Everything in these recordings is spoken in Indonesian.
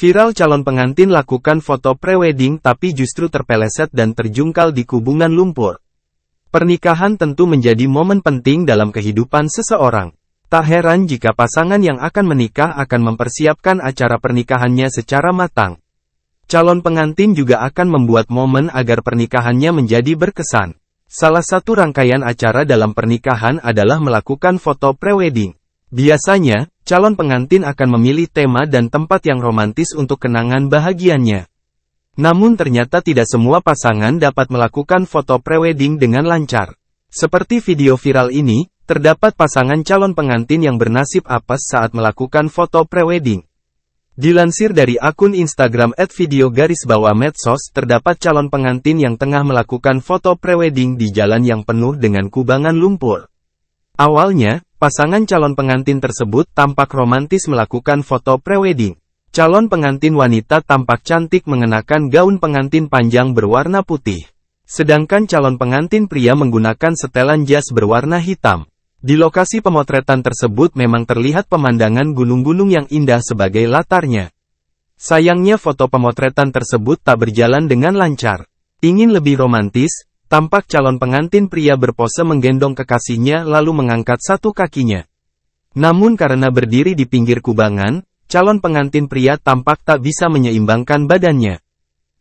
Viral calon pengantin lakukan foto prewedding tapi justru terpeleset dan terjungkal di kubungan lumpur. Pernikahan tentu menjadi momen penting dalam kehidupan seseorang. Tak heran jika pasangan yang akan menikah akan mempersiapkan acara pernikahannya secara matang. Calon pengantin juga akan membuat momen agar pernikahannya menjadi berkesan. Salah satu rangkaian acara dalam pernikahan adalah melakukan foto prewedding. Biasanya, calon pengantin akan memilih tema dan tempat yang romantis untuk kenangan bahagiannya. Namun ternyata tidak semua pasangan dapat melakukan foto prewedding dengan lancar. Seperti video viral ini, terdapat pasangan calon pengantin yang bernasib apes saat melakukan foto prewedding. Dilansir dari akun Instagram at terdapat calon pengantin yang tengah melakukan foto prewedding di jalan yang penuh dengan kubangan lumpur. Awalnya, Pasangan calon pengantin tersebut tampak romantis melakukan foto prewedding. Calon pengantin wanita tampak cantik mengenakan gaun pengantin panjang berwarna putih. Sedangkan calon pengantin pria menggunakan setelan jas berwarna hitam. Di lokasi pemotretan tersebut memang terlihat pemandangan gunung-gunung yang indah sebagai latarnya. Sayangnya foto pemotretan tersebut tak berjalan dengan lancar. Ingin lebih romantis, Tampak calon pengantin pria berpose menggendong kekasihnya lalu mengangkat satu kakinya. Namun karena berdiri di pinggir kubangan, calon pengantin pria tampak tak bisa menyeimbangkan badannya.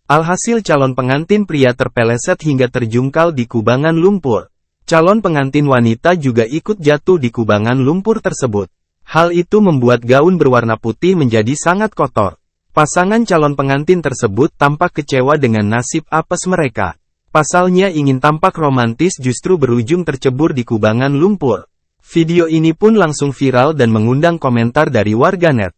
Alhasil calon pengantin pria terpeleset hingga terjungkal di kubangan lumpur. Calon pengantin wanita juga ikut jatuh di kubangan lumpur tersebut. Hal itu membuat gaun berwarna putih menjadi sangat kotor. Pasangan calon pengantin tersebut tampak kecewa dengan nasib apes mereka. Pasalnya ingin tampak romantis justru berujung tercebur di kubangan lumpur. Video ini pun langsung viral dan mengundang komentar dari warganet.